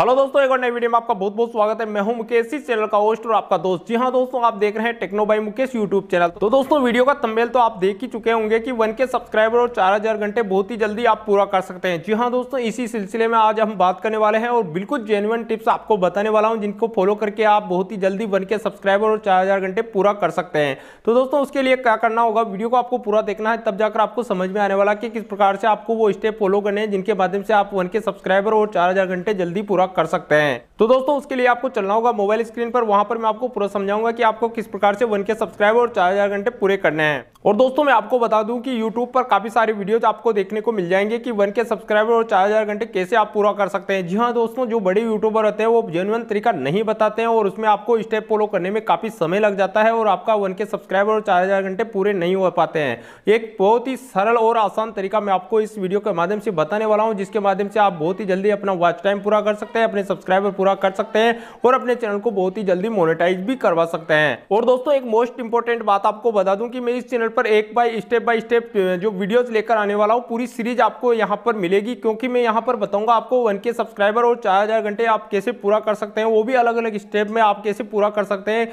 hello दोस्तों एक और नई वीडियो में आपका बहुत बहुत स्वागत है मैं हूं मुकेश इस चैनल का होस्ट और आपका दोस्त जी हाँ दोस्तों आप देख रहे हैं techno by Mukesh YouTube channel तो दोस्तों वीडियो का तमेल तो आप देख ही चुके होंगे कि वन के सब्सक्राइबर और चार हजार घंटे बहुत ही जल्दी आप पूरा कर सकते हैं जी हाँ दोस्तों इसी सिलसिले में आज हम बात करने वाले हैं और बिल्कुल जेनुअन टिप्स आपको बताने वाला हूँ जिनको फॉलो करके आप बहुत ही जल्दी वन के सब्सक्राइबर और चार घंटे पूरा कर सकते हैं तो दोस्तों उसके लिए क्या करना होगा वीडियो को आपको पूरा देखना है तब जाकर आपको समझ में आने वाला कि किस प्रकार से आपको वो स्टेप फॉलो करने हैं जिनके माध्यम से आप वन के सब्सक्राइबर और चार घंटे जल्दी पूरा अनलॉक कर सकते हैं तो दोस्तों उसके लिए आपको चलना होगा मोबाइल स्क्रीन पर वहां पर मैं आपको पूरा समझाऊंगा कि आपको किस प्रकार से वन के सब्सक्राइब और चार हजार घंटे पूरे करने हैं और दोस्तों मैं आपको बता दूं कि YouTube पर काफी सारे वीडियोज आपको देखने को मिल जाएंगे कि वन के सब्सक्राइबर और चार हजार घंटे कैसे आप पूरा कर सकते हैं जी हाँ दोस्तों जो बड़े यूट्यूबर होते हैं वो जेनुअन तरीका नहीं बताते हैं और उसमें आपको स्टेप फॉलो करने में काफी समय लग जाता है और आपका वन के सब्सक्राइबर और चार हजार घंटे पूरे नहीं हो पाते हैं एक बहुत ही सरल और आसान तरीका मैं आपको इस वीडियो के माध्यम से बताने वाला हूँ जिसके माध्यम से आप बहुत ही जल्दी अपना वॉच टाइम पूरा कर सकते हैं सकते हैं अपने सब्सक्राइबर पूरा कर सकते हैं और अपने चैनल को बहुत ही जल्दी मोनिटाइज भी करवा सकते हैं और दोस्तों एक मोस्ट इंपॉर्टेंट बात आपको बता दूं कि मैं इस चैनल पर एक बाय स्टेप बाय स्टेप जो वीडियोस लेकर आने वाला हूँ पूरी सीरीज आपको यहाँ पर मिलेगी क्योंकि मैं यहाँ पर बताऊंगा आपको वन के सब्सक्राइबर और चार घंटे आप कैसे पूरा कर सकते हैं वो भी अलग अलग स्टेप में आप कैसे पूरा कर सकते हैं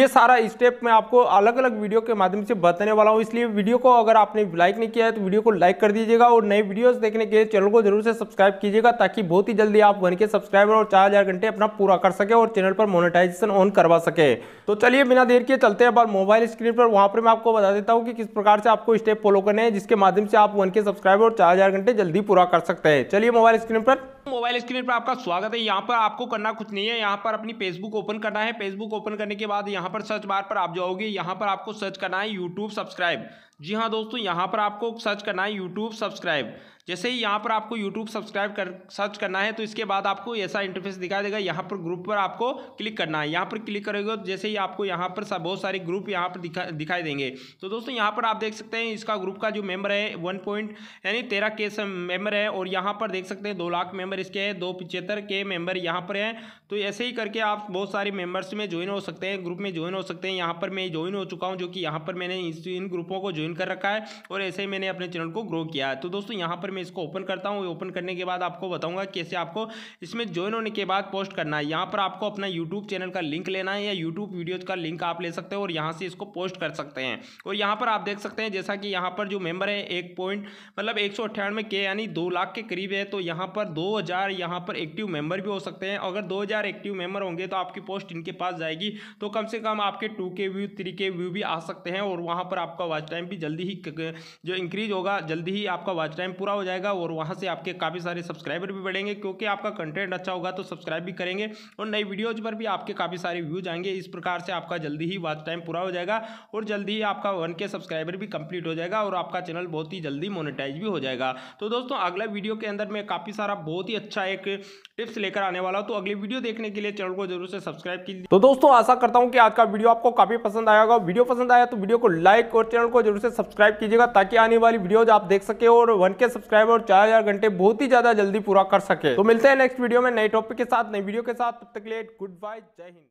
ये सारा स्टेप मैं आपको अलग अलग वीडियो के माध्यम से बताने वाला हूँ इसलिए वीडियो को अगर आपने लाइक नहीं किया है तो वीडियो को लाइक कर दीजिएगा और नए वीडियोस देखने के लिए चैनल को जरूर से सब्सक्राइब कीजिएगा ताकि बहुत ही जल्दी आप वन के सब्सक्राइबर और हजार घंटे अपना पूरा कर सके और चैनल पर मोनेटाइजेशन ऑन करवा सके तो चलिए बिना देर के चलते हैं मोबाइल स्क्रीन पर वहां पर मैं आपको बता देता हूँ कि किस प्रकार से आपको स्टेप फॉलो करने हैं जिसके माध्यम से आप वन के सब्सक्राइबर और चार घंटे जल्दी पूरा कर सकते हैं चलिए मोबाइल स्क्रीन पर मोबाइल स्क्रीन पर आपका स्वागत है यहाँ पर आपको करना कुछ नहीं है यहाँ पर अपनी फेसबुक ओपन करना है फेसबुक ओपन करने के बाद यहाँ पर सर्च बार पर आप जाओगे यहाँ पर आपको सर्च करना है यूट्यूब सब्सक्राइब जी हाँ दोस्तों यहाँ पर आपको सर्च करना है यूट्यूब सब्सक्राइब जैसे ही यहाँ पर आपको यूट्यूब सब्सक्राइब कर सर्च करना है तो इसके बाद आपको ऐसा इंटरफेस दिखाई देगा यहाँ पर ग्रुप पर आपको क्लिक करना है यहाँ पर क्लिक करेगा तो जैसे ही आपको यहाँ पर बहुत सारे ग्रुप यहाँ पर दिखा दिखाई देंगे तो दोस्तों यहाँ पर आप देख सकते हैं इसका ग्रुप का जो मेम्बर है वन पॉइंट यानी तेरह के मेंबर है और यहाँ पर देख सकते हैं दो लाख मेंबर इसके हैं दो पिचहत्तर के मेम्बर यहाँ पर हैं तो ऐसे ही करके आप बहुत सारे मेंबर्स में ज्वाइन हो सकते हैं ग्रुप में ज्वाइन हो सकते हैं यहाँ पर मैं ज्वाइन हो चुका हूँ जो कि यहाँ पर मैंने इन ग्रुपों को ज्वाइन कर रखा है और ऐसे ही मैंने अपने चैनल को ग्रो किया है तो दोस्तों यहाँ पर मैं इसको ओपन करता हूँ ओपन करने के बाद आपको बताऊँगा कैसे आपको इसमें ज्वाइन होने के बाद पोस्ट करना है यहाँ पर आपको अपना यूट्यूब चैनल का लिंक लेना है या यूट्यूब वीडियोज़ का लिंक आप ले सकते हैं और यहाँ से इसको पोस्ट कर सकते हैं और यहाँ पर आप देख सकते हैं जैसा कि यहाँ पर जो मेम्बर है एक पॉइंट मतलब एक सौ अट्ठानवे के यानी दो लाख के करीब है तो यहाँ पर दो हज़ार यहाँ पर एक्टिव मेम्बर भी हो सकते हैं अगर दो हज़ार एक्टिव मेम्बर होंगे तो आपकी पोस्ट इनके पास जाएगी तो कम से कम आपके टू के व्यू थ्री के व्यू भी आ सकते हैं और वहाँ पर आपका वॉच टाइम भी जल्दी ही जो इंक्रीज होगा जल्दी ही आपका वॉच टाइम पूरा हो जाएगा जाएगा और वहाँ से आपके काफ़ी सारे सब्सक्राइबर भी बढ़ेंगे क्योंकि आपका कंटेंट अच्छा होगा तो सब्सक्राइब भी करेंगे और नई वीडियोज पर भी आपके काफ़ी सारे व्यूज आएंगे इस प्रकार से आपका जल्दी ही वाच टाइम पूरा हो जाएगा और जल्दी ही आपका वन के सब्सक्राइबर भी कंप्लीट हो जाएगा और आपका चैनल बहुत ही जल्दी मोनिटाइज भी हो जाएगा तो दोस्तों अगला वीडियो के अंदर मैं काफ़ी सारा बहुत ही अच्छा एक टिप्स लेकर आने वाला हूँ तो अगली वीडियो देखने के लिए चैनल को जरूर से सब्सक्राइब कीजिए तो दोस्तों आशा करता हूँ कि आज का वीडियो आपको काफ़ी पसंद आया होगा वीडियो पसंद आया तो वीडियो को लाइक और चैनल को जरूर से सब्सक्राइब कीजिएगा ताकि आने वाली वीडियोज आप देख सके और वन के सब्सक्राइब सब्सक्राइब और हजार घंटे बहुत ही ज्यादा जल्दी पूरा कर सके तो मिलते हैं नेक्स्ट वीडियो में नए टॉपिक के साथ नई वीडियो के साथ तब तक लेट गुड बाय जय हिंद